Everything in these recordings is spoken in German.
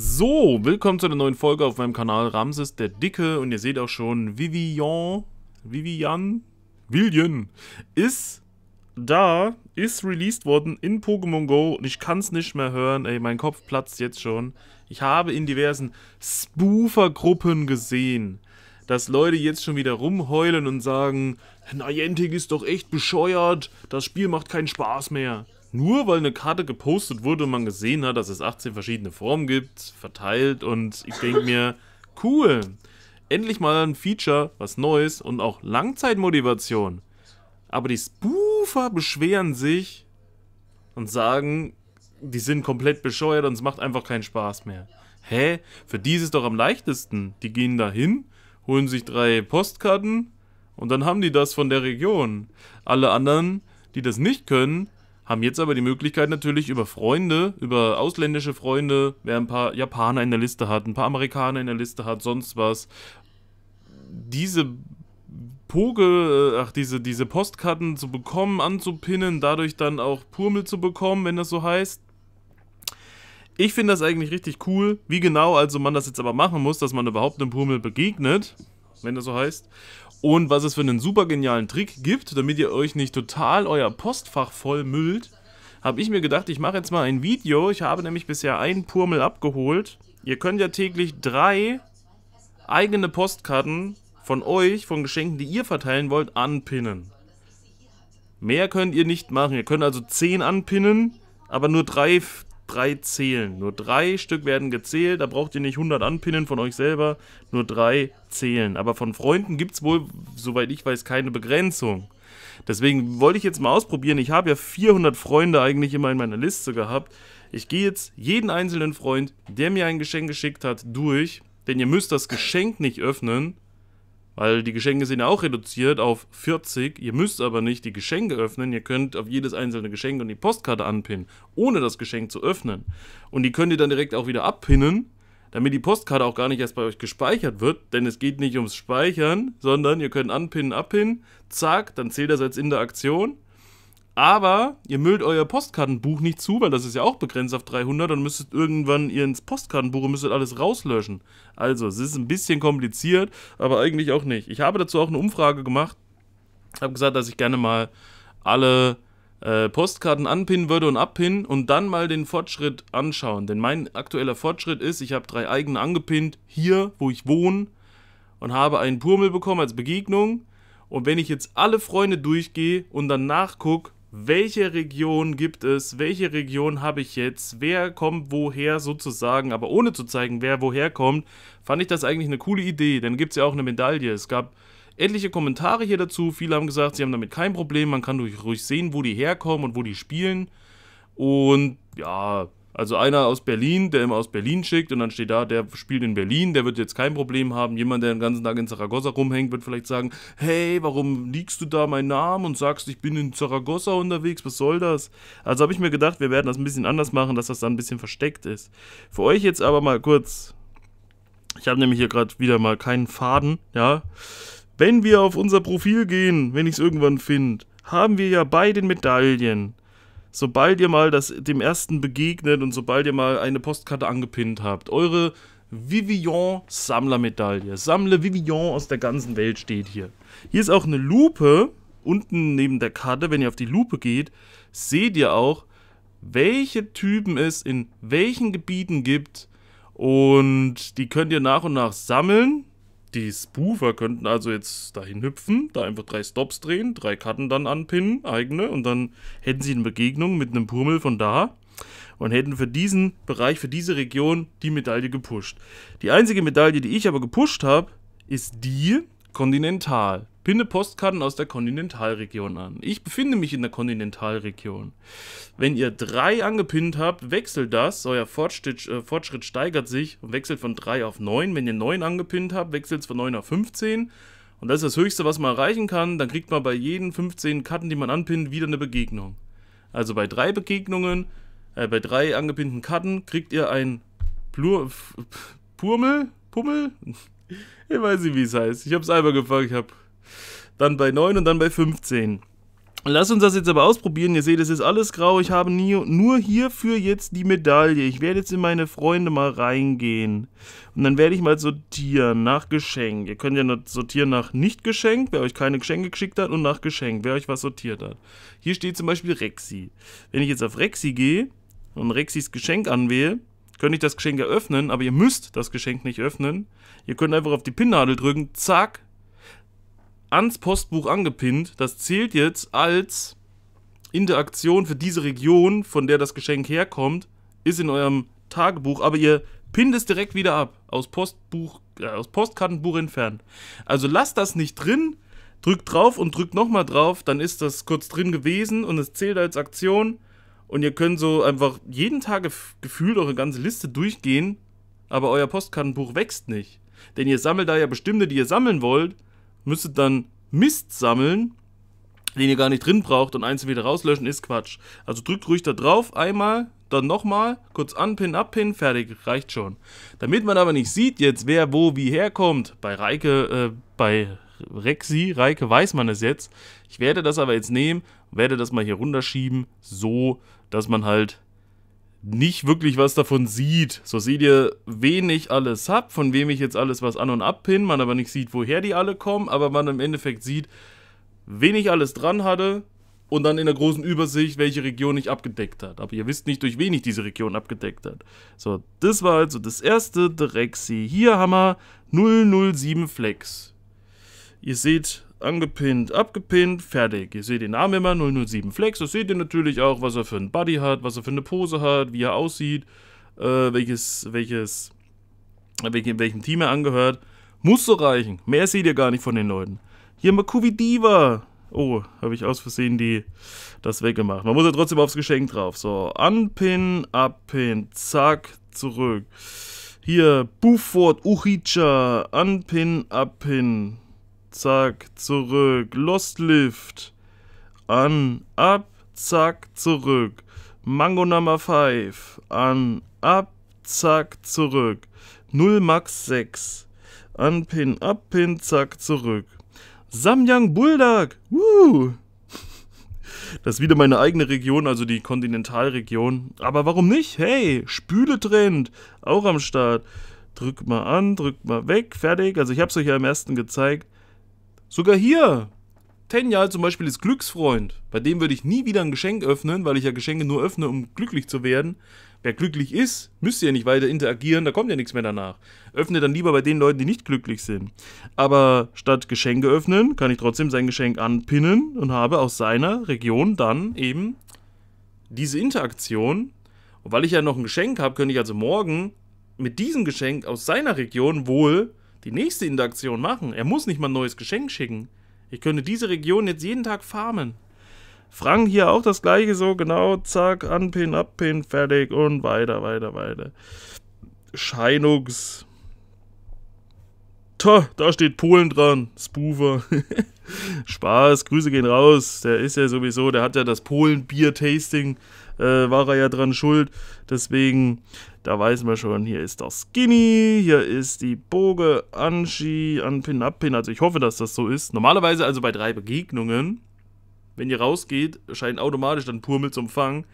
So, willkommen zu einer neuen Folge auf meinem Kanal Ramses der Dicke und ihr seht auch schon, Vivian, Vivian, Villian ist da, ist released worden in Pokémon Go und ich kann es nicht mehr hören, ey, mein Kopf platzt jetzt schon. Ich habe in diversen Spoofer-Gruppen gesehen, dass Leute jetzt schon wieder rumheulen und sagen, Niantic ist doch echt bescheuert, das Spiel macht keinen Spaß mehr. Nur weil eine Karte gepostet wurde und man gesehen hat, dass es 18 verschiedene Formen gibt, verteilt und ich denke mir, cool, endlich mal ein Feature, was Neues und auch Langzeitmotivation. Aber die Spoofer beschweren sich und sagen, die sind komplett bescheuert und es macht einfach keinen Spaß mehr. Hä? Für die ist es doch am leichtesten. Die gehen da hin, holen sich drei Postkarten und dann haben die das von der Region. Alle anderen, die das nicht können, haben jetzt aber die Möglichkeit natürlich über Freunde, über ausländische Freunde, wer ein paar Japaner in der Liste hat, ein paar Amerikaner in der Liste hat, sonst was, diese Poge, äh, ach, diese, diese Postkarten zu bekommen, anzupinnen, dadurch dann auch Purmel zu bekommen, wenn das so heißt. Ich finde das eigentlich richtig cool, wie genau also man das jetzt aber machen muss, dass man überhaupt einem Purmel begegnet, wenn das so heißt und was es für einen super genialen Trick gibt, damit ihr euch nicht total euer Postfach voll müllt, habe ich mir gedacht, ich mache jetzt mal ein Video. Ich habe nämlich bisher einen Purmel abgeholt. Ihr könnt ja täglich drei eigene Postkarten von euch, von Geschenken, die ihr verteilen wollt, anpinnen. Mehr könnt ihr nicht machen. Ihr könnt also zehn anpinnen, aber nur drei drei zählen. Nur drei Stück werden gezählt. Da braucht ihr nicht 100 anpinnen von euch selber. Nur drei zählen. Aber von Freunden gibt es wohl, soweit ich weiß, keine Begrenzung. Deswegen wollte ich jetzt mal ausprobieren. Ich habe ja 400 Freunde eigentlich immer in meiner Liste gehabt. Ich gehe jetzt jeden einzelnen Freund, der mir ein Geschenk geschickt hat, durch. Denn ihr müsst das Geschenk nicht öffnen, weil die Geschenke sind ja auch reduziert auf 40. Ihr müsst aber nicht die Geschenke öffnen, ihr könnt auf jedes einzelne Geschenk und die Postkarte anpinnen, ohne das Geschenk zu öffnen. Und die könnt ihr dann direkt auch wieder abpinnen, damit die Postkarte auch gar nicht erst bei euch gespeichert wird, denn es geht nicht ums Speichern, sondern ihr könnt anpinnen, abpinnen, zack, dann zählt das als Interaktion aber ihr müllt euer Postkartenbuch nicht zu, weil das ist ja auch begrenzt auf 300 und müsstet irgendwann ihr ins Postkartenbuch und müsstet alles rauslöschen. Also, es ist ein bisschen kompliziert, aber eigentlich auch nicht. Ich habe dazu auch eine Umfrage gemacht. Habe gesagt, dass ich gerne mal alle äh, Postkarten anpinnen würde und abpinnen und dann mal den Fortschritt anschauen. Denn mein aktueller Fortschritt ist, ich habe drei eigene angepinnt, hier, wo ich wohne, und habe einen Purmel bekommen als Begegnung. Und wenn ich jetzt alle Freunde durchgehe und dann nachgucke, welche Region gibt es, welche Region habe ich jetzt, wer kommt woher sozusagen, aber ohne zu zeigen, wer woher kommt, fand ich das eigentlich eine coole Idee. Dann gibt es ja auch eine Medaille. Es gab etliche Kommentare hier dazu. Viele haben gesagt, sie haben damit kein Problem. Man kann ruhig sehen, wo die herkommen und wo die spielen. Und ja, also einer aus Berlin, der immer aus Berlin schickt und dann steht da, der spielt in Berlin, der wird jetzt kein Problem haben. Jemand, der den ganzen Tag in Zaragoza rumhängt, wird vielleicht sagen, hey, warum liegst du da meinen Namen und sagst, ich bin in Zaragoza unterwegs, was soll das? Also habe ich mir gedacht, wir werden das ein bisschen anders machen, dass das dann ein bisschen versteckt ist. Für euch jetzt aber mal kurz, ich habe nämlich hier gerade wieder mal keinen Faden, ja. Wenn wir auf unser Profil gehen, wenn ich es irgendwann finde, haben wir ja bei den Medaillen sobald ihr mal das, dem ersten begegnet und sobald ihr mal eine Postkarte angepinnt habt, eure Vivillon-Sammlermedaille. Sammle Vivillon aus der ganzen Welt steht hier. Hier ist auch eine Lupe. Unten neben der Karte, wenn ihr auf die Lupe geht, seht ihr auch, welche Typen es in welchen Gebieten gibt. Und die könnt ihr nach und nach sammeln. Die Spoofer könnten also jetzt dahin hüpfen, da einfach drei Stops drehen, drei Karten dann anpinnen, eigene, und dann hätten sie eine Begegnung mit einem Purmel von da und hätten für diesen Bereich, für diese Region die Medaille gepusht. Die einzige Medaille, die ich aber gepusht habe, ist die Kontinental. Binde Postkarten aus der Kontinentalregion an. Ich befinde mich in der Kontinentalregion. Wenn ihr drei angepinnt habt, wechselt das. Euer Fortschritt, äh, Fortschritt steigert sich und wechselt von 3 auf 9. Wenn ihr 9 angepinnt habt, wechselt es von 9 auf 15. Und das ist das Höchste, was man erreichen kann. Dann kriegt man bei jeden 15 Karten, die man anpinnt, wieder eine Begegnung. Also bei drei Begegnungen, äh, bei drei angepinnten Karten kriegt ihr ein Plur Purmel? Pummel? Ich weiß nicht, wie es heißt. Ich habe es einmal gefragt. Ich habe dann bei 9 und dann bei 15. Lass uns das jetzt aber ausprobieren. Ihr seht, es ist alles grau. Ich habe nie, nur hierfür jetzt die Medaille. Ich werde jetzt in meine Freunde mal reingehen. Und dann werde ich mal sortieren nach Geschenk. Ihr könnt ja nur sortieren nach nicht geschenkt, wer euch keine Geschenke geschickt hat, und nach Geschenk, wer euch was sortiert hat. Hier steht zum Beispiel Rexi. Wenn ich jetzt auf Rexi gehe und Rexis Geschenk anwähle, könnte ich das Geschenk eröffnen, aber ihr müsst das Geschenk nicht öffnen. Ihr könnt einfach auf die Pinnnadel drücken, zack, ans Postbuch angepinnt. Das zählt jetzt als Interaktion für diese Region, von der das Geschenk herkommt, ist in eurem Tagebuch, aber ihr pinnt es direkt wieder ab. Aus, Postbuch, äh, aus Postkartenbuch entfernt. Also lasst das nicht drin, drückt drauf und drückt nochmal drauf, dann ist das kurz drin gewesen und es zählt als Aktion. Und ihr könnt so einfach jeden Tag gefühlt eure ganze Liste durchgehen, aber euer Postkartenbuch wächst nicht. Denn ihr sammelt da ja bestimmte, die ihr sammeln wollt müsstet dann Mist sammeln, den ihr gar nicht drin braucht und einzeln wieder rauslöschen, ist Quatsch. Also drückt ruhig da drauf, einmal, dann nochmal, kurz anpinnen, abpinnen, fertig, reicht schon. Damit man aber nicht sieht jetzt, wer wo wie herkommt, bei Reike, äh, bei Rexi, Reike weiß man es jetzt. Ich werde das aber jetzt nehmen, werde das mal hier runterschieben, so, dass man halt nicht wirklich was davon sieht. So seht ihr, wen ich alles habe, von wem ich jetzt alles was an und abpin, man aber nicht sieht, woher die alle kommen, aber man im Endeffekt sieht, wen ich alles dran hatte und dann in der großen Übersicht, welche Region ich abgedeckt hat. Aber ihr wisst nicht, durch wen ich diese Region abgedeckt hat. So, das war also das erste Direxi. Hier haben wir 007 Flex. Ihr seht angepinnt, abgepinnt, fertig. Ihr seht den Namen immer, 007 Flex. Das seht ihr natürlich auch, was er für ein Buddy hat, was er für eine Pose hat, wie er aussieht, äh, welches, welches, welchem, welchem Team er angehört. Muss so reichen. Mehr seht ihr gar nicht von den Leuten. Hier haben Makuvi Diva. Oh, habe ich aus Versehen die, das weggemacht. Man muss ja trotzdem aufs Geschenk drauf. So, anpin, abpin, zack, zurück. Hier, Buford, Uchicha, anpin, abpin zack, zurück. Lost Lift. An, ab, zack, zurück. Mango Nummer 5. An, ab, zack, zurück. 0 Max 6. An, Pin, ab, Pin, zack, zurück. Samyang Bulldog. Woo! Das ist wieder meine eigene Region, also die Kontinentalregion. Aber warum nicht? Hey, Spületrend, auch am Start. Drück mal an, drück mal weg, fertig. Also ich habe es euch ja im ersten gezeigt. Sogar hier. Tenjal zum Beispiel ist Glücksfreund. Bei dem würde ich nie wieder ein Geschenk öffnen, weil ich ja Geschenke nur öffne, um glücklich zu werden. Wer glücklich ist, müsste ja nicht weiter interagieren, da kommt ja nichts mehr danach. Öffne dann lieber bei den Leuten, die nicht glücklich sind. Aber statt Geschenke öffnen, kann ich trotzdem sein Geschenk anpinnen und habe aus seiner Region dann eben diese Interaktion. Und weil ich ja noch ein Geschenk habe, könnte ich also morgen mit diesem Geschenk aus seiner Region wohl die nächste Interaktion machen. Er muss nicht mal ein neues Geschenk schicken. Ich könnte diese Region jetzt jeden Tag farmen. Frank hier auch das gleiche so, genau, zack, anpin, abpin, fertig und weiter, weiter, weiter. Scheinux. Tja, da steht Polen dran, Spoofer. Spaß, Grüße gehen raus. Der ist ja sowieso, der hat ja das Polen-Bier-Tasting, äh, war er ja dran schuld. Deswegen, da weiß man schon, hier ist der Skinny, hier ist die Boge, Anshi, Anpin, Abpin. Also ich hoffe, dass das so ist. Normalerweise also bei drei Begegnungen, wenn ihr rausgeht, scheint automatisch dann Purmel zum Fang.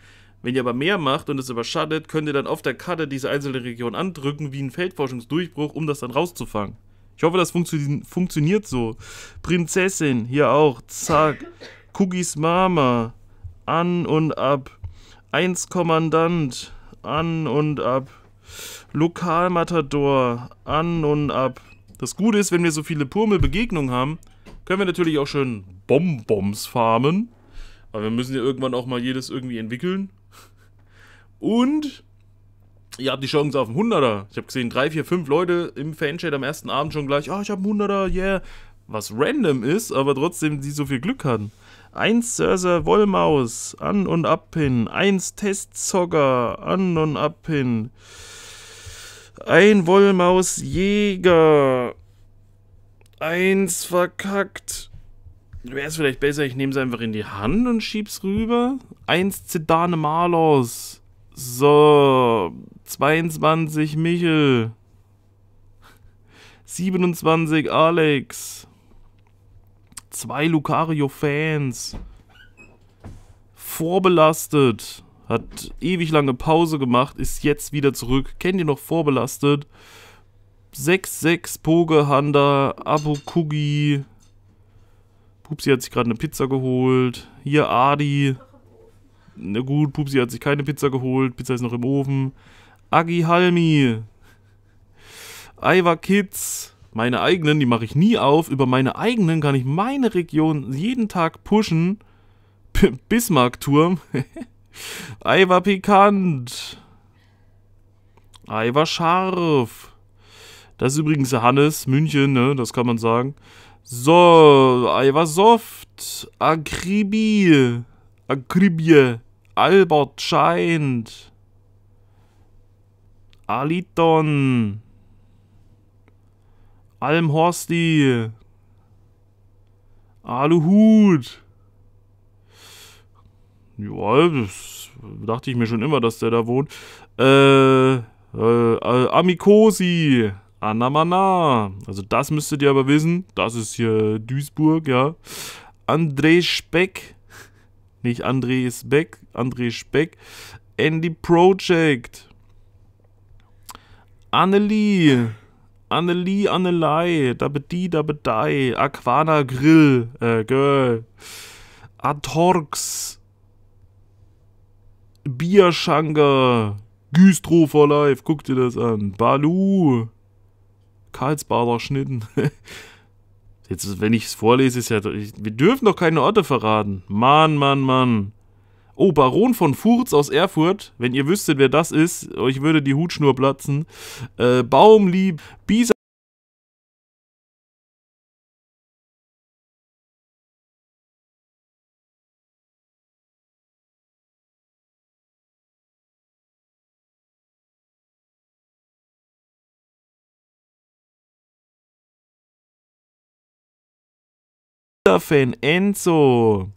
Wenn ihr aber mehr macht und es überschattet, könnt ihr dann auf der Karte diese einzelne Region andrücken, wie ein Feldforschungsdurchbruch, um das dann rauszufangen. Ich hoffe, das funktio funktioniert so. Prinzessin, hier auch, zack. Cookies Mama, an und ab. Eins Kommandant, an und ab. Lokalmatador, an und ab. Das Gute ist, wenn wir so viele Purmelbegegnungen haben, können wir natürlich auch schön Bonbons farmen. Aber wir müssen ja irgendwann auch mal jedes irgendwie entwickeln. Und ihr habt die Chance auf einen Hunderter. Ich habe gesehen, drei, vier, fünf Leute im Fanshade am ersten Abend schon gleich, ah, oh, ich habe einen Hunderter, yeah. Was random ist, aber trotzdem die so viel Glück hatten. 1 Sörser Wollmaus, an und ab hin. 1 Testzocker, an und ab hin. Ein Wollmausjäger. Eins verkackt. Wäre es vielleicht besser, ich nehme es einfach in die Hand und schieb's rüber. Eins Zedane Malos. So. 22 Michel. 27 Alex. Zwei Lucario-Fans. Vorbelastet. Hat ewig lange Pause gemacht, ist jetzt wieder zurück. Kennt ihr noch vorbelastet? 6-6 Abu Abukugi. Pupsi hat sich gerade eine Pizza geholt. Hier Adi. Na gut, Pupsi hat sich keine Pizza geholt. Pizza ist noch im Ofen. Agi Halmi. Aiwa Kids meine eigenen, die mache ich nie auf. Über meine eigenen kann ich meine Region jeden Tag pushen. Bismarckturm. Ei war pikant. Ei war scharf. Das ist übrigens Hannes, München, ne? Das kann man sagen. So, Ei war soft. Agribi. Akribie. Albert scheint. Aliton. Almhorsti. Aluhut. Ja, das dachte ich mir schon immer, dass der da wohnt. Äh, äh, Amikosi. Anamana. Also das müsstet ihr aber wissen. Das ist hier Duisburg, ja. André Speck. Nicht André Speck. André Speck. Andy Project. Annelie. Annelie, Annelei, Dabedi, Dabedei, Aquana Grill, äh, Girl, Atorx, Bierschanker, Güstrow for Life, guck dir das an, Balu, Karlsbader Schnitten. Jetzt, wenn ich es vorlese, ist ja. Wir dürfen doch keine Orte verraten. Mann, Mann, Mann. Oh, Baron von Furz aus Erfurt. Wenn ihr wüsstet, wer das ist, euch würde die Hutschnur platzen. Äh, Baumlieb, Bisa. Fan Enzo.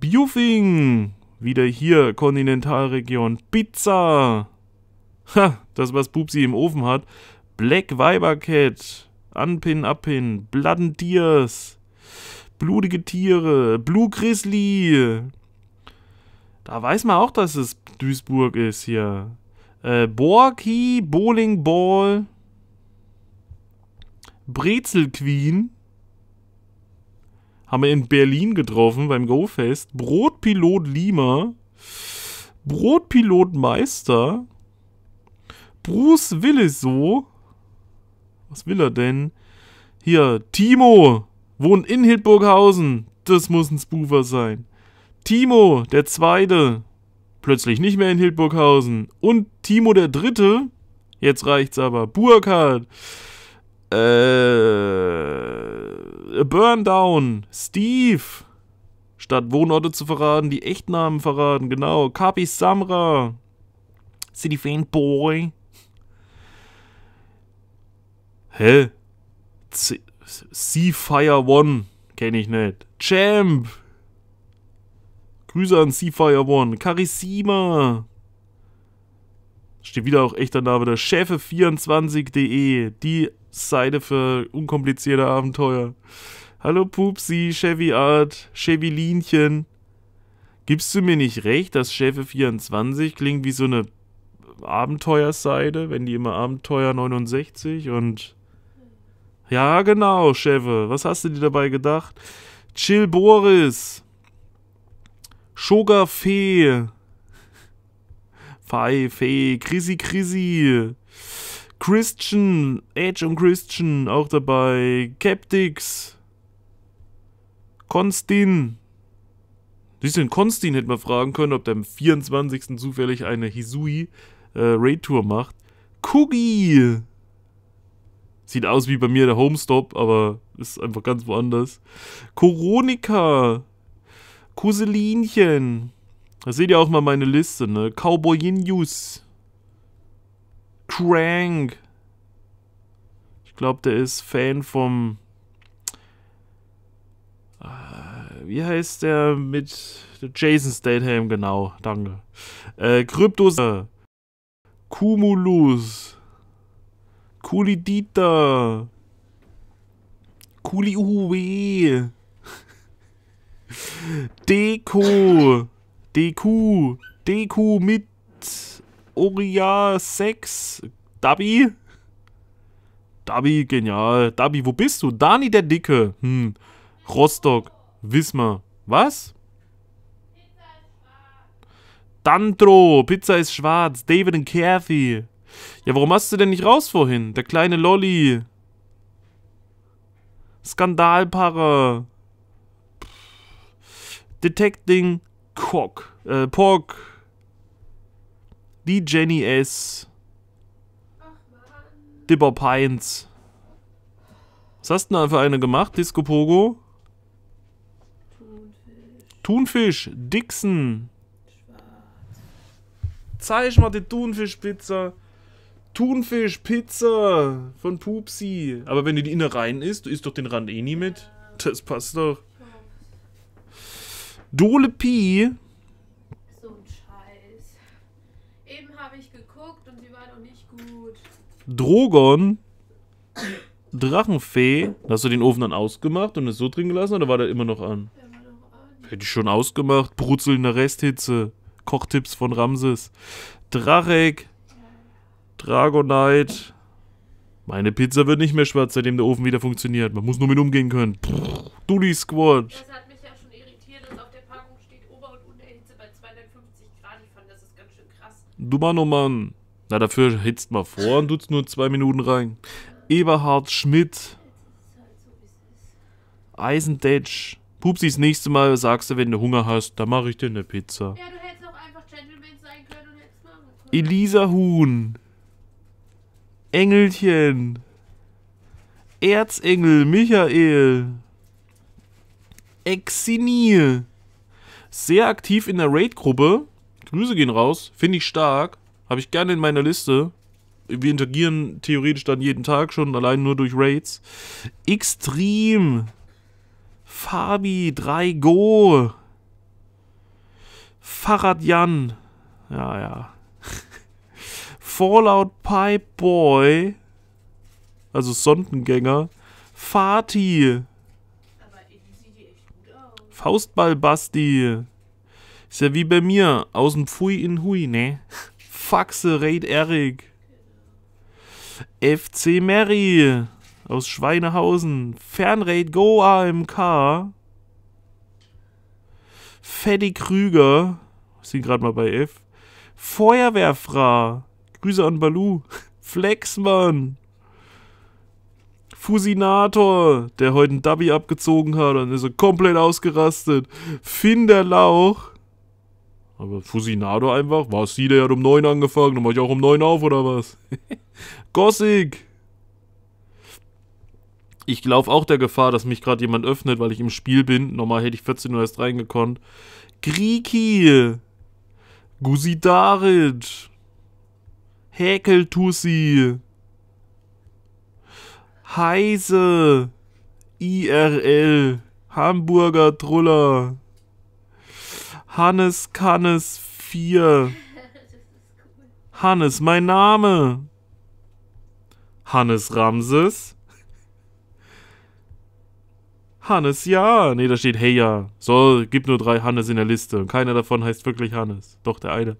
Bufing. Wieder hier, Kontinentalregion. Pizza! Ha, das, was Pupsi im Ofen hat. Black Viber Cat. Anpin, Appin. Bladdendiers. Blutige Tiere. Blue Grizzly. Da weiß man auch, dass es Duisburg ist hier. Äh, Borki, Bowling Ball. Brezel Queen. Haben wir in Berlin getroffen beim GoFest. Brotpilot Lima. Brotpilot Meister. Bruce Willis so. Was will er denn? Hier, Timo. Wohnt in Hildburghausen. Das muss ein Spoofer sein. Timo, der Zweite. Plötzlich nicht mehr in Hildburghausen. Und Timo der Dritte. Jetzt reicht's aber. Burkhardt. Äh. Burndown. Steve. Statt Wohnorte zu verraten, die Echtnamen verraten. Genau. Kapi Samra. City Fanboy. Hä? C Seafire One. Kenne ich nicht. Champ. Grüße an Seafire One. Charisma. Steht wieder auch echter Name da wieder Schäfe24.de, die Seite für unkomplizierte Abenteuer. Hallo Pupsi, Chevy Art, Chevy Linchen. Gibst du mir nicht recht, dass Schäfe24 klingt wie so eine Abenteuerseite, wenn die immer Abenteuer 69 und. Ja, genau, Chefe. Was hast du dir dabei gedacht? Chill Boris. Sugar Fee. Pfeife, Chrissy Chrissy, Christian, Edge und Christian auch dabei, Captics. Konstin. Siehst du, den Konstin hätte man fragen können, ob der am 24. zufällig eine Hisui äh, Raid Tour macht. Cookie. Sieht aus wie bei mir der Homestop, aber ist einfach ganz woanders. Koronika! Kuselinchen! Da seht ihr auch mal meine Liste, ne? Cowboy News. Crank. Ich glaube, der ist Fan vom. Äh, wie heißt der mit Jason Statham? Genau, danke. Äh, Kryptos. Cumulus. Kulidita. Kuli Uwe. Deko. DQ. DQ mit Oria 6. Dabi? Dabi, genial. Dabi, wo bist du? Dani der Dicke. Hm. Rostock. Wismar. Was? Dantro, Pizza ist schwarz, David und Kathy. Ja, warum hast du denn nicht raus vorhin? Der kleine Lolly. Skandalparre. Detecting Quark, äh, Pork, die Jenny S., Dipper Pines. Was hast du denn da für eine gemacht, Disco Pogo? Thunfisch. Thunfisch, Dixon. Schwarz. Zeig mal die Thunfischpizza. Thunfischpizza von Pupsi. Aber wenn du die rein isst, du isst doch den Rand eh nie mit. Das passt doch. Dole Pi. So ein Scheiß. Eben habe ich geguckt und sie war doch nicht gut. Drogon. Drachenfee. Hast du den Ofen dann ausgemacht und es so drin gelassen oder war der immer noch an? Der war noch an. Hätte ich schon ausgemacht. Brutzelnde Resthitze. Kochtipps von Ramses. Drachek. Dragonite. Meine Pizza wird nicht mehr schwarz, seitdem der Ofen wieder funktioniert. Man muss nur mit umgehen können. Dully Squad. Das hat Du Mann, oh Mann. Na, dafür hitzt mal vor und tut's nur zwei Minuten rein. Eberhard Schmidt. Eisendetsch. Pupsi, das nächste Mal sagst du, wenn du Hunger hast, dann mache ich dir eine Pizza. Ja, du hättest auch einfach Gentleman sein können und hättest machen können. Elisa Huhn. Engelchen. Erzengel Michael. Exinie. Sehr aktiv in der Raid-Gruppe. Grüße gehen raus. Finde ich stark. Habe ich gerne in meiner Liste. Wir interagieren theoretisch dann jeden Tag schon, allein nur durch Raids. Extrem. Fabi 3 Go. Farad Jan. Ja, ja. Fallout Pipe Boy. Also Sondengänger. Fatih. Faustball Basti. Ist ja wie bei mir, aus dem Pfui in Hui, ne? Faxe Raid Eric. FC Mary aus Schweinehausen. Fernraid Go AMK. Freddy Krüger. sind gerade mal bei F. Feuerwehrfra. Grüße an Balu. Flexmann. Fusinator, der heute ein Dubby abgezogen hat und ist so komplett ausgerastet. Finderlauch. Aber Fusinado einfach, was sie, der hat um 9 angefangen, dann mach ich auch um 9 auf oder was? Gossig! Ich laufe auch der Gefahr, dass mich gerade jemand öffnet, weil ich im Spiel bin. Normal hätte ich 14 Uhr erst reingekonnt. Griki! Gusidarit! Häkeltussi! Heise! IRL! Hamburger Truller! Hannes Kannes 4. Hannes, mein Name. Hannes Ramses. Hannes, ja. Nee, da steht Hey, ja. So, gibt nur drei Hannes in der Liste. Und keiner davon heißt wirklich Hannes. Doch, der eine.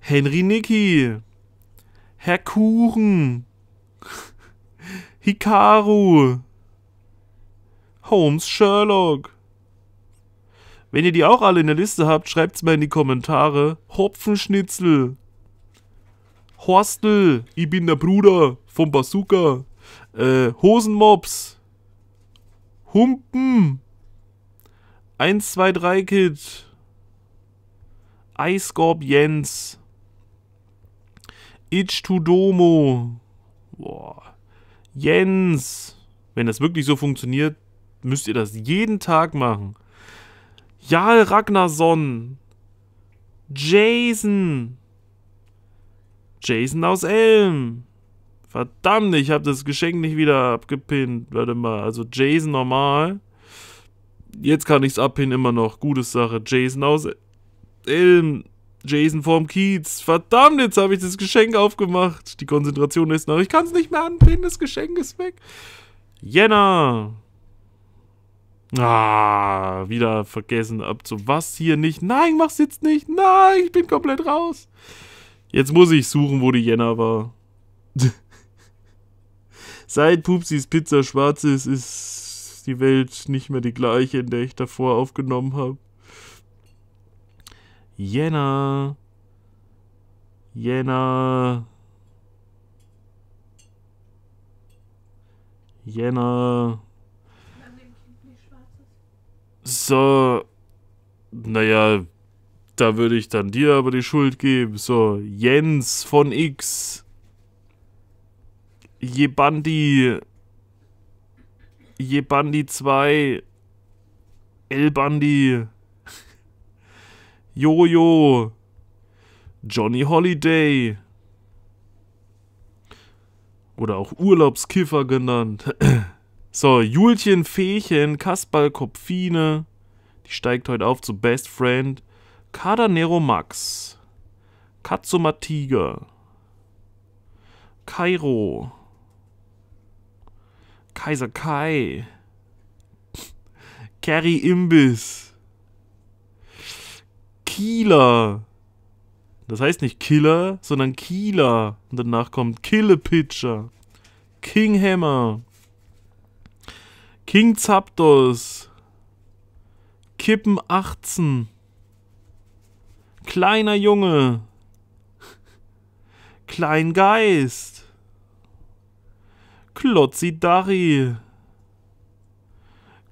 Henry Nicky. Herr Kuchen. Hikaru. Holmes Sherlock. Wenn ihr die auch alle in der Liste habt, schreibt es mal in die Kommentare. Hopfenschnitzel. Horstel. Ich bin der Bruder vom Bazooka. Äh, Hosenmops. Humpen. 1, 2, 3 Kit. Eiskorb Jens. Itch to Domo. Boah. Jens. Wenn das wirklich so funktioniert, müsst ihr das jeden Tag machen. Jarl Ragnarsson. Jason. Jason aus Elm. Verdammt, ich habe das Geschenk nicht wieder abgepinnt. Warte mal, also Jason normal. Jetzt kann ich's abpinnen, immer noch. Gute Sache. Jason aus Elm. Jason vorm Kiez. Verdammt, jetzt habe ich das Geschenk aufgemacht. Die Konzentration ist noch. Ich kann es nicht mehr anpinnen, das Geschenk ist weg. Jenna. Ah, wieder vergessen ab zu was hier nicht. Nein, mach's jetzt nicht. Nein, ich bin komplett raus. Jetzt muss ich suchen, wo die Jenna war. Seit Pupsis Pizza schwarz ist, ist die Welt nicht mehr die gleiche, in der ich davor aufgenommen habe. Jenna. Jenna. Jenna so, naja, da würde ich dann dir aber die Schuld geben. So, Jens von X, Jebandi, Jebandi 2, Elbandi, Jojo, Johnny Holiday oder auch Urlaubskiffer genannt. So, Julchen, Feechen, Kasperl, Kopfine. Die steigt heute auf zu Best Friend. Kadanero Max. Katsuma Tiger. Kairo. Kaiser Kai. Carrie Imbiss. Kieler. Das heißt nicht Killer, sondern Kieler. Und danach kommt Kille Pitcher. King Hammer. King Zapdos. Kippen 18. Kleiner Junge. Kleingeist. Klotzidari.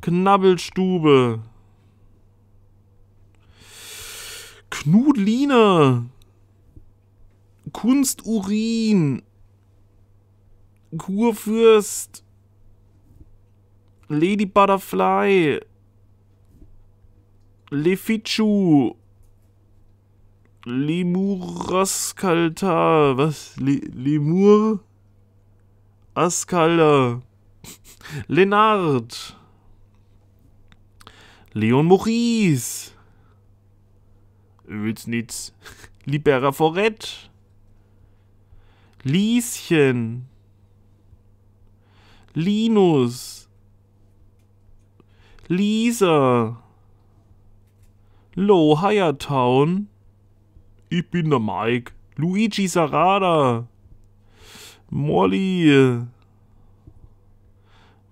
Knabbelstube. Knudline. Kunsturin. Kurfürst. Lady Butterfly. Lefichu. Lemuraskalta. Was? Le Lemur? Askalda. Lenard. Leon Maurice. Ölsnitz. Libera Forett. Lieschen. Linus. Lisa. Low Town. Ich bin der Mike. Luigi Sarada. Molly.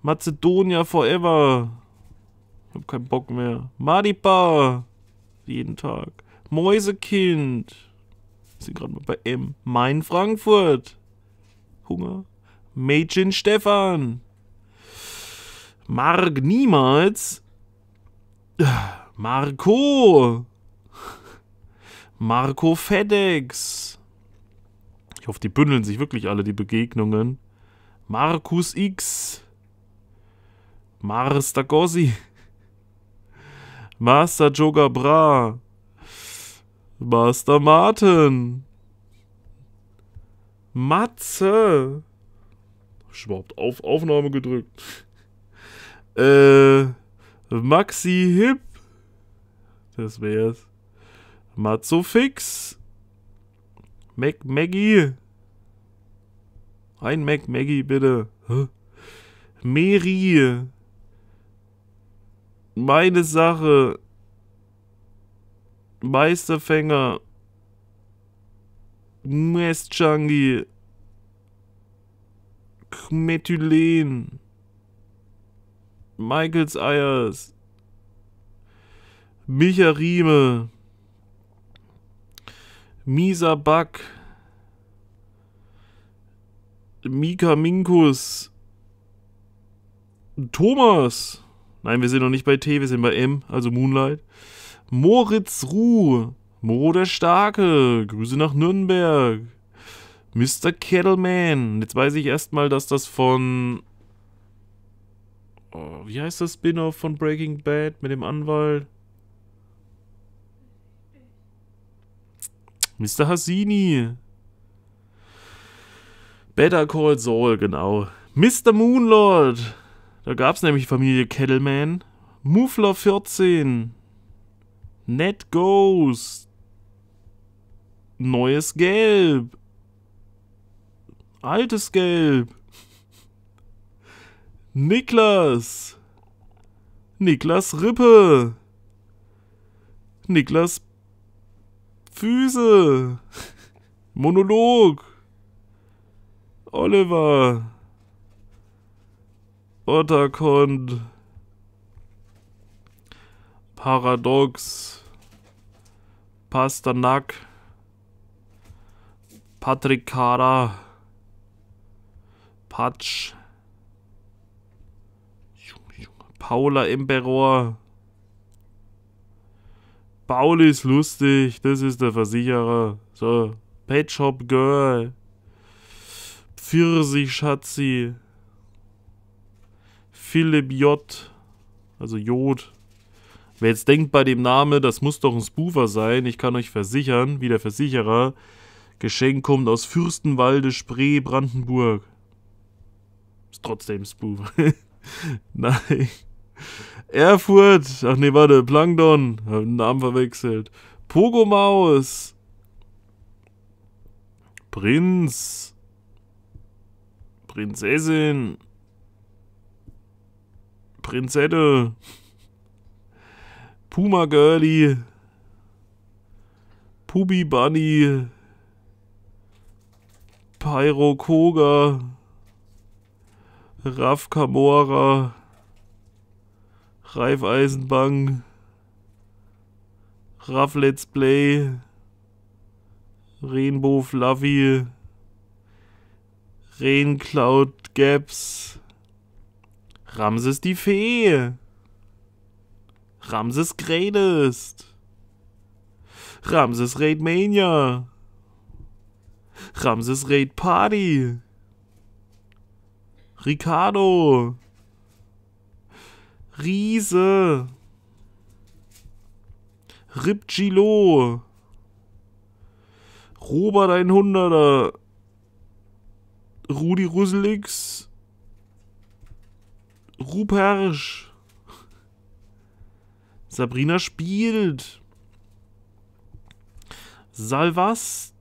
Mazedonia Forever. Ich hab keinen Bock mehr. Madiba. Jeden Tag. Mäusekind. Wir sind gerade mal bei M. Mein Frankfurt. Hunger. Majin Stefan. Marg niemals. Marco. Marco FedEx. Ich hoffe, die bündeln sich wirklich alle, die Begegnungen. Markus X. Mars Dagosi. Master Joga Bra. Master Martin. Matze. überhaupt auf Aufnahme gedrückt. Äh, Maxi Hip. Das wär's. Mazofix. Mac Maggie. Ein Mac Maggie, bitte. Huh? Mary. Meine Sache. Meisterfänger. Mestchangi. Methylen. Michaels Ayers, Micha Rieme, Misa Buck, Mika Minkus, Thomas, nein, wir sind noch nicht bei T, wir sind bei M, also Moonlight, Moritz Ruh, Moro der Starke, Grüße nach Nürnberg, Mr. Kettleman. Jetzt weiß ich erstmal, dass das von Oh, wie heißt das Spin-off von Breaking Bad mit dem Anwalt? Mr. Hassini. Better Call Saul, genau. Mr. Moonlord. Da gab es nämlich Familie Kettleman. Muffler 14. Net Ghost. Neues Gelb. Altes Gelb. Niklas. Niklas Rippe. Niklas Füße. Monolog. Oliver. Otterkond. Paradox. Pasternak. Patrick Kara. Patsch. Paula Emperor. Paul ist lustig, das ist der Versicherer. So, Pet Shop Girl. Pfirsich Schatzi. Philipp J. Also Jod. Wer jetzt denkt bei dem Namen, das muss doch ein Spoofer sein, ich kann euch versichern, wie der Versicherer, Geschenk kommt aus Fürstenwalde, Spree, Brandenburg. Ist trotzdem Spoof. Nein. Erfurt. Ach nee, warte, Plankton. Hab den Namen verwechselt. Pogomaus. Prinz. Prinzessin. Prinzette. Puma Girly. Pubi Bunny. Pyro Koga. Raf Kamora. Reifeisenbank, Raff Let's Play, Rainbow Fluffy, Raincloud Gaps, Ramses die Fee, Ramses Greatest, Ramses Raid Mania, Ramses Raid Party, Ricardo, Riese. Rip Robert 100er. Rudi Russelix. Rupersch. Sabrina spielt. Salvas.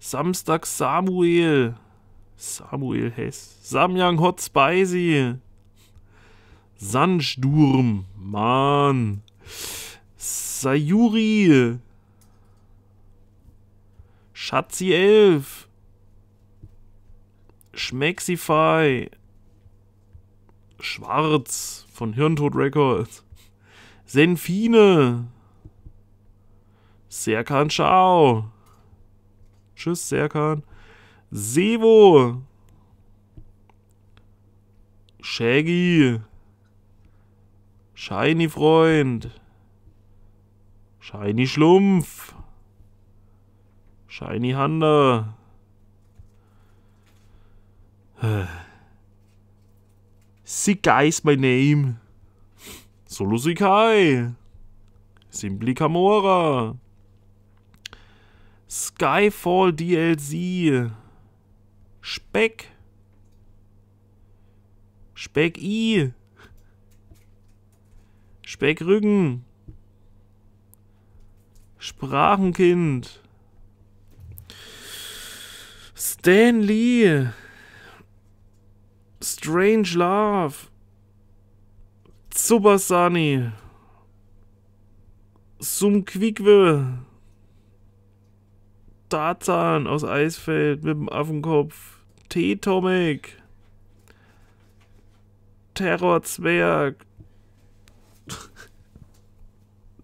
Samstag Samuel. Samuel Hess. Samyang Hot Spicy. Sandsturm. Mann. Sayuri. Schatzi 11. Schmexify. Schwarz von Hirntod Records. Senfine. Serkan Ciao. Tschüss, Serkan. Sevo. Shaggy. Shiny Freund. Shiny Schlumpf. Shiny Hunter. Sikai is my name. Solo Sikai. Simply Kamora. Skyfall DLC. Speck. Speck I. Speckrücken. Sprachenkind. Stanley. Strange Love. Zubasani. Sunny. Zum Tarzan aus Eisfeld mit dem Affenkopf. T-Tomic. Terrorzwerg.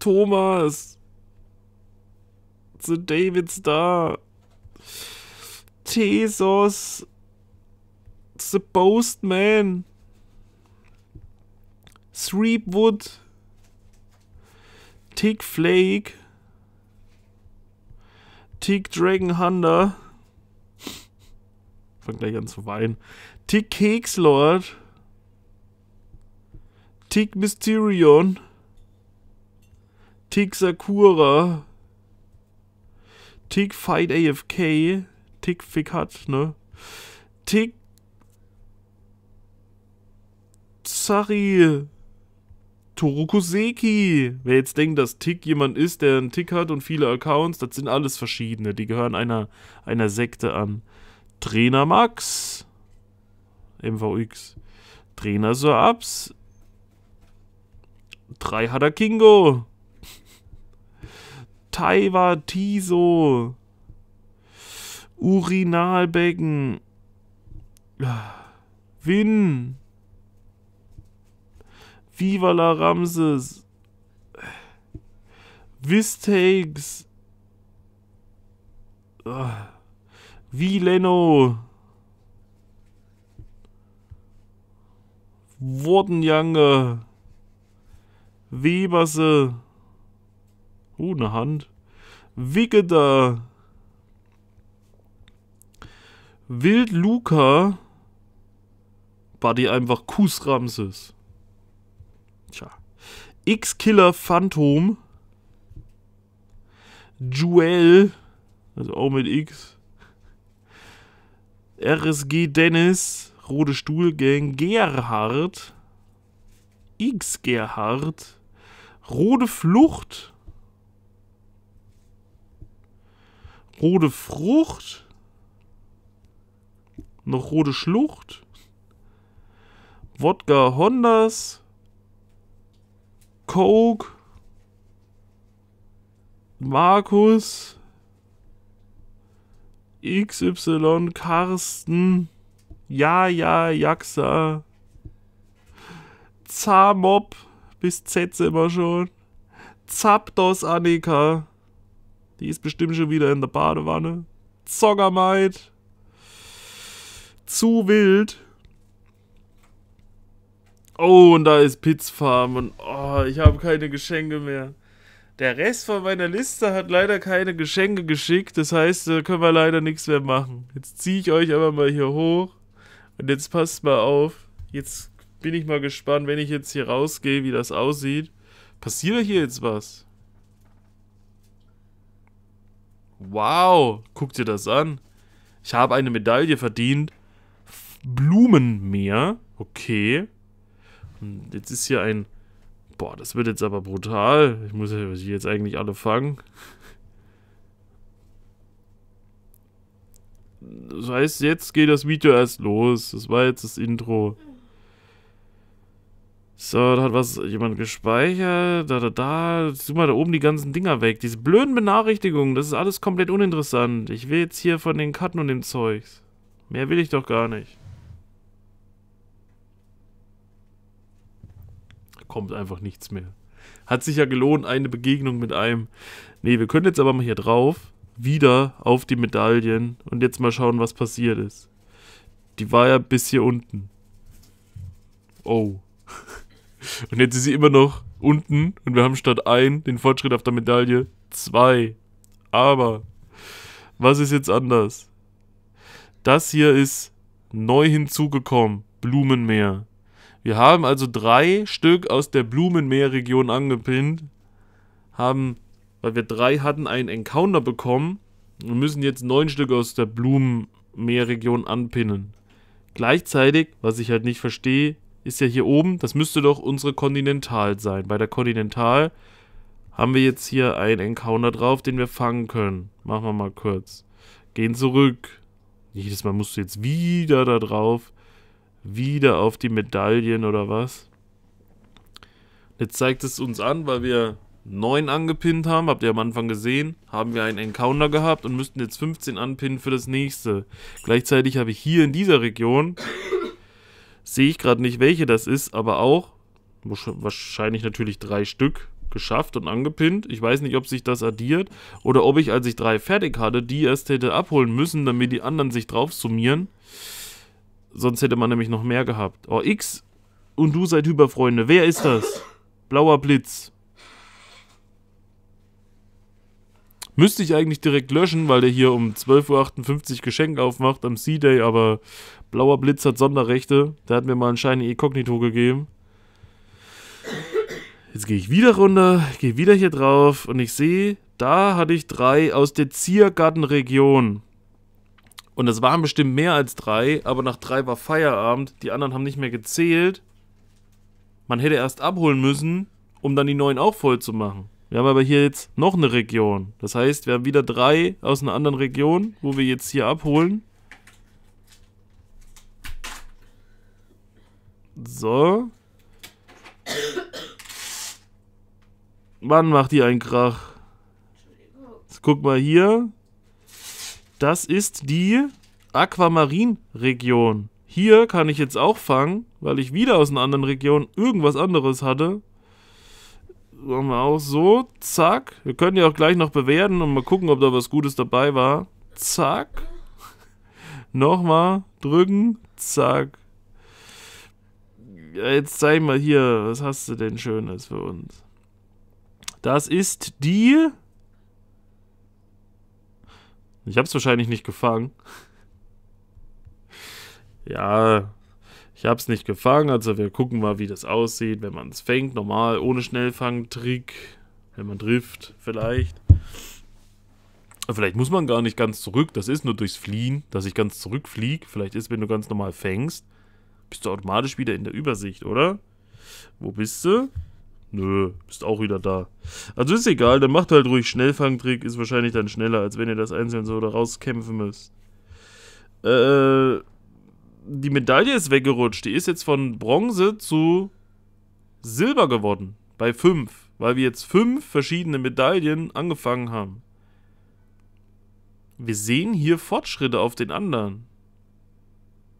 Thomas. The David Star. Thesos. The Postman. Threepwood. Tick Flake. Tick Dragon Hunter. Fang gleich an zu weinen. Tick Kekslord. Tick Mysterion. Tick Sakura, Tick Fight AFK, Tick Fick hat, ne? Tick Sari. Torukuseki. Wer jetzt denkt, dass Tick jemand ist, der einen Tick hat und viele Accounts, das sind alles verschiedene. Die gehören einer, einer Sekte an. Trainer Max. MVX. Trainer Sir Ups. Drei Hadakingo. Taiwa, Tiso, Urinalbecken, Win, ah, Viva Ramses, Vistex, ah, Vileno, Wordenjange, Weberse, Oh, eine Hand. Wigeda. Wild Luca. Buddy einfach Kuss Ramses. Tja. X-Killer Phantom. Juel. Also auch mit X. RSG Dennis. Rode Stuhlgang. Gerhard. X Gerhard. Rode Flucht. rote Frucht, noch rote Schlucht, Wodka Hondas, Coke, Markus, XY, Carsten, Ja, Ja, Jaxa, Zamob, bis Z immer schon, Zapdos Annika, die ist bestimmt schon wieder in der Badewanne. Zockermaid. Zu wild. Oh, und da ist Pitts Farm und oh, ich habe keine Geschenke mehr. Der Rest von meiner Liste hat leider keine Geschenke geschickt, das heißt, da können wir leider nichts mehr machen. Jetzt ziehe ich euch aber mal hier hoch und jetzt passt mal auf. Jetzt bin ich mal gespannt, wenn ich jetzt hier rausgehe, wie das aussieht. Passiert hier jetzt was? Wow, guck dir das an. Ich habe eine Medaille verdient. Blumenmeer. Okay. Und hm, jetzt ist hier ein... Boah, das wird jetzt aber brutal. Ich muss ja jetzt eigentlich alle fangen. Das heißt, jetzt geht das Video erst los. Das war jetzt das Intro. So, da hat was jemand gespeichert. Da, da, da. Such mal da oben die ganzen Dinger weg. Diese blöden Benachrichtigungen, das ist alles komplett uninteressant. Ich will jetzt hier von den Karten und dem Zeugs. Mehr will ich doch gar nicht. Kommt einfach nichts mehr. Hat sich ja gelohnt, eine Begegnung mit einem. Nee, wir können jetzt aber mal hier drauf. Wieder auf die Medaillen. Und jetzt mal schauen, was passiert ist. Die war ja bis hier unten. Oh. Und jetzt ist sie immer noch unten und wir haben statt ein den Fortschritt auf der Medaille zwei. Aber was ist jetzt anders? Das hier ist neu hinzugekommen, Blumenmeer. Wir haben also drei Stück aus der Blumenmeerregion angepinnt, haben, weil wir drei hatten, einen Encounter bekommen und müssen jetzt neun Stück aus der Blumenmeerregion anpinnen. Gleichzeitig, was ich halt nicht verstehe, ist ja hier oben. Das müsste doch unsere Kontinental sein. Bei der Kontinental haben wir jetzt hier einen Encounter drauf, den wir fangen können. Machen wir mal kurz. Gehen zurück. Jedes Mal musst du jetzt wieder da drauf. Wieder auf die Medaillen oder was? Jetzt zeigt es uns an, weil wir 9 angepinnt haben, habt ihr am Anfang gesehen, haben wir einen Encounter gehabt und müssten jetzt 15 anpinnen für das nächste. Gleichzeitig habe ich hier in dieser Region Sehe ich gerade nicht, welche das ist, aber auch wahrscheinlich natürlich drei Stück geschafft und angepinnt. Ich weiß nicht, ob sich das addiert oder ob ich, als ich drei fertig hatte, die erst hätte abholen müssen, damit die anderen sich drauf summieren. Sonst hätte man nämlich noch mehr gehabt. Oh, X und du seid Hyperfreunde. Wer ist das? Blauer Blitz. Müsste ich eigentlich direkt löschen, weil der hier um 12.58 Uhr Geschenk aufmacht am Sea day aber Blauer Blitz hat Sonderrechte. Der hat mir mal einen Shiny Incognito gegeben. Jetzt gehe ich wieder runter, gehe wieder hier drauf und ich sehe, da hatte ich drei aus der Ziergartenregion. Und das waren bestimmt mehr als drei, aber nach drei war Feierabend. Die anderen haben nicht mehr gezählt. Man hätte erst abholen müssen, um dann die neuen auch voll zu machen. Wir haben aber hier jetzt noch eine Region. Das heißt, wir haben wieder drei aus einer anderen Region, wo wir jetzt hier abholen. So. Wann macht die einen Krach? Jetzt guck mal hier. Das ist die Aquamarin-Region. Hier kann ich jetzt auch fangen, weil ich wieder aus einer anderen Region irgendwas anderes hatte. Machen wir auch so. Zack. Wir können ja auch gleich noch bewerten und mal gucken, ob da was Gutes dabei war. Zack. Nochmal drücken. Zack. Ja, jetzt zeig mal hier, was hast du denn Schönes für uns? Das ist die. Ich hab's wahrscheinlich nicht gefangen. ja, ich habe es nicht gefangen, also wir gucken mal, wie das aussieht, wenn man es fängt. Normal, ohne Schnellfangtrick, wenn man trifft, vielleicht. Vielleicht muss man gar nicht ganz zurück, das ist nur durchs Fliehen, dass ich ganz zurückfliege. Vielleicht ist, wenn du ganz normal fängst, bist du automatisch wieder in der Übersicht, oder? Wo bist du? Nö, bist auch wieder da. Also ist egal, dann macht halt ruhig Schnellfangtrick, ist wahrscheinlich dann schneller, als wenn ihr das einzeln so da rauskämpfen müsst. Äh die Medaille ist weggerutscht. Die ist jetzt von Bronze zu Silber geworden. Bei fünf. Weil wir jetzt fünf verschiedene Medaillen angefangen haben. Wir sehen hier Fortschritte auf den anderen.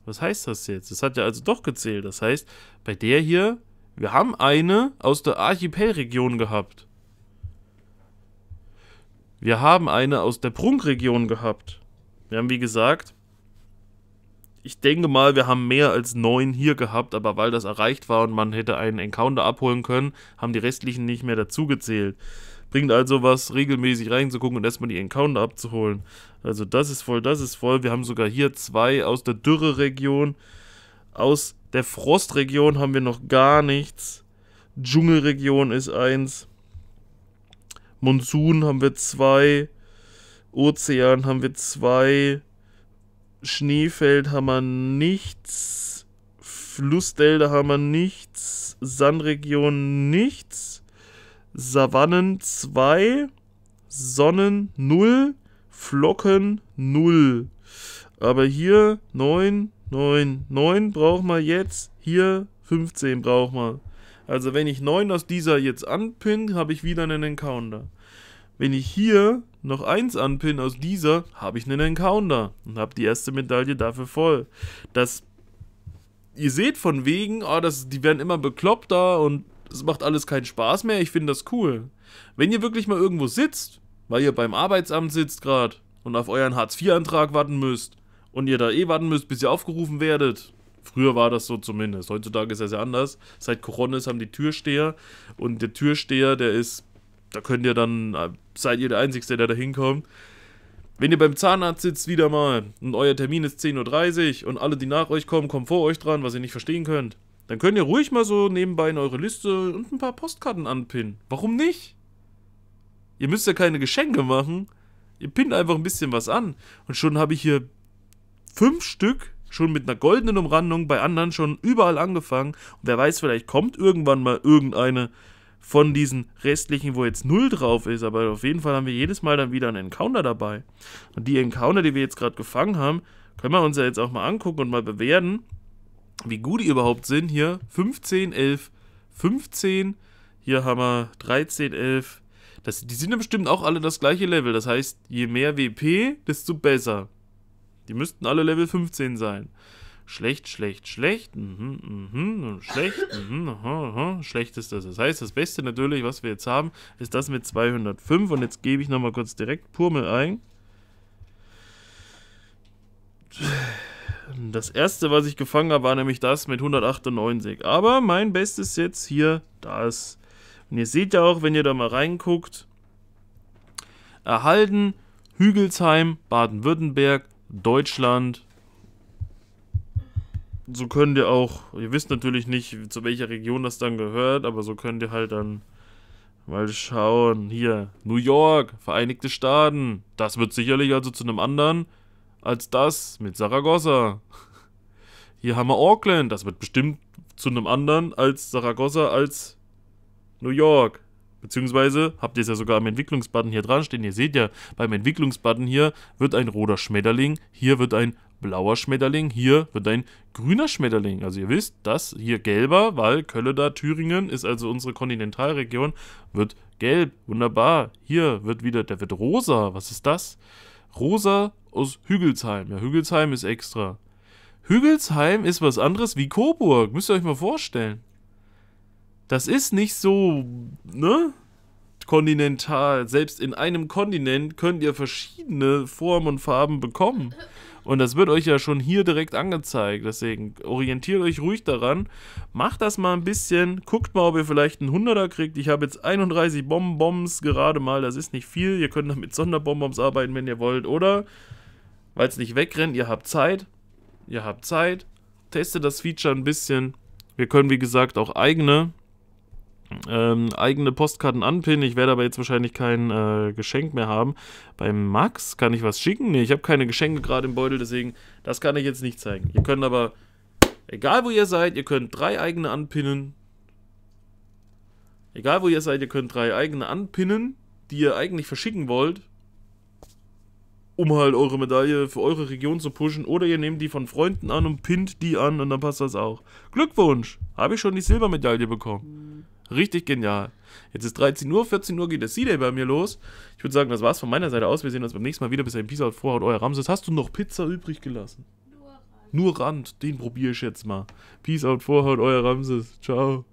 Was heißt das jetzt? Das hat ja also doch gezählt. Das heißt, bei der hier, wir haben eine aus der Archipelregion gehabt. Wir haben eine aus der Prunkregion gehabt. Wir haben, wie gesagt, ich denke mal, wir haben mehr als neun hier gehabt, aber weil das erreicht war und man hätte einen Encounter abholen können, haben die restlichen nicht mehr dazugezählt. Bringt also was, regelmäßig reinzugucken und erstmal die Encounter abzuholen. Also das ist voll, das ist voll. Wir haben sogar hier zwei aus der Dürre-Region. Aus der Frostregion haben wir noch gar nichts. Dschungelregion ist eins. Monsun haben wir zwei. Ozean haben wir zwei. Schneefeld haben wir nichts. Flussdelta haben wir nichts. Sandregion nichts. Savannen 2. Sonnen 0. Flocken 0. Aber hier 9, 9, 9 brauchen wir jetzt. Hier 15 brauchen wir. Also wenn ich 9 aus dieser jetzt anpinne, habe ich wieder einen Encounter. Wenn ich hier noch eins anpinnen aus dieser, habe ich einen Encounter und habe die erste Medaille dafür voll. Das, ihr seht von wegen, oh, das, die werden immer bekloppter und es macht alles keinen Spaß mehr, ich finde das cool. Wenn ihr wirklich mal irgendwo sitzt, weil ihr beim Arbeitsamt sitzt gerade und auf euren Hartz-IV-Antrag warten müsst und ihr da eh warten müsst, bis ihr aufgerufen werdet, Früher war das so zumindest. Heutzutage ist das ja anders. Seit Corona ist haben die Türsteher und der Türsteher, der ist da könnt ihr dann, äh, seid ihr der Einzige, der da hinkommt. Wenn ihr beim Zahnarzt sitzt, wieder mal, und euer Termin ist 10.30 Uhr und alle, die nach euch kommen, kommen vor euch dran, was ihr nicht verstehen könnt, dann könnt ihr ruhig mal so nebenbei in eure Liste und ein paar Postkarten anpinnen. Warum nicht? Ihr müsst ja keine Geschenke machen. Ihr pinnt einfach ein bisschen was an. Und schon habe ich hier fünf Stück, schon mit einer goldenen Umrandung, bei anderen schon überall angefangen. Und wer weiß, vielleicht kommt irgendwann mal irgendeine von diesen restlichen, wo jetzt null drauf ist, aber auf jeden Fall haben wir jedes Mal dann wieder einen Encounter dabei. Und die Encounter, die wir jetzt gerade gefangen haben, können wir uns ja jetzt auch mal angucken und mal bewerten, wie gut die überhaupt sind. Hier 15, 11, 15, hier haben wir 13, 11. Das, die sind ja bestimmt auch alle das gleiche Level. Das heißt, je mehr WP, desto besser. Die müssten alle Level 15 sein. Schlecht, schlecht, schlecht. Mhm, mhm, schlecht. Mhm, aha, aha. Schlecht ist das. Das heißt, das Beste natürlich, was wir jetzt haben, ist das mit 205. Und jetzt gebe ich nochmal kurz direkt Purmel ein. Das erste, was ich gefangen habe, war nämlich das mit 198. Aber mein Bestes jetzt hier das. Und ihr seht ja auch, wenn ihr da mal reinguckt, erhalten Hügelsheim, Baden-Württemberg, Deutschland, so könnt ihr auch, ihr wisst natürlich nicht, zu welcher Region das dann gehört, aber so könnt ihr halt dann mal schauen. Hier, New York, Vereinigte Staaten. Das wird sicherlich also zu einem anderen als das mit Saragossa. Hier haben wir Auckland. Das wird bestimmt zu einem anderen als Saragossa als New York. Beziehungsweise habt ihr es ja sogar am Entwicklungsbutton hier dran stehen. Ihr seht ja, beim Entwicklungsbutton hier wird ein roter Schmetterling, hier wird ein blauer Schmetterling, hier wird ein grüner Schmetterling. Also ihr wisst, das hier gelber, weil Kölle da Thüringen ist also unsere Kontinentalregion, wird gelb, wunderbar. Hier wird wieder, der wird rosa, was ist das? Rosa aus Hügelsheim. Ja, Hügelsheim ist extra. Hügelsheim ist was anderes wie Coburg, müsst ihr euch mal vorstellen. Das ist nicht so, ne? Kontinental. Selbst in einem Kontinent könnt ihr verschiedene Formen und Farben bekommen. Und das wird euch ja schon hier direkt angezeigt. Deswegen orientiert euch ruhig daran. Macht das mal ein bisschen. Guckt mal, ob ihr vielleicht einen 100er kriegt. Ich habe jetzt 31 Bonbons gerade mal. Das ist nicht viel. Ihr könnt damit Sonderbonbons arbeiten, wenn ihr wollt. Oder, weil es nicht wegrennt, ihr habt Zeit. Ihr habt Zeit. Testet das Feature ein bisschen. Wir können, wie gesagt, auch eigene ähm, eigene Postkarten anpinnen. Ich werde aber jetzt wahrscheinlich kein äh, Geschenk mehr haben. Bei Max kann ich was schicken? Nee, ich habe keine Geschenke gerade im Beutel, deswegen, das kann ich jetzt nicht zeigen. Ihr könnt aber, egal wo ihr seid, ihr könnt drei eigene anpinnen. Egal wo ihr seid, ihr könnt drei eigene anpinnen, die ihr eigentlich verschicken wollt um halt eure Medaille für eure Region zu pushen. Oder ihr nehmt die von Freunden an und pinnt die an und dann passt das auch. Glückwunsch! Habe ich schon die Silbermedaille bekommen. Richtig genial. Jetzt ist 13 Uhr, 14 Uhr geht das C-Day bei mir los. Ich würde sagen, das war's von meiner Seite aus. Wir sehen uns beim nächsten Mal wieder. Bis dahin, Peace out, Vorhaut, euer Ramses. Hast du noch Pizza übrig gelassen? Nur Rand. Nur Rand. Den probiere ich jetzt mal. Peace out, Vorhaut, euer Ramses. Ciao.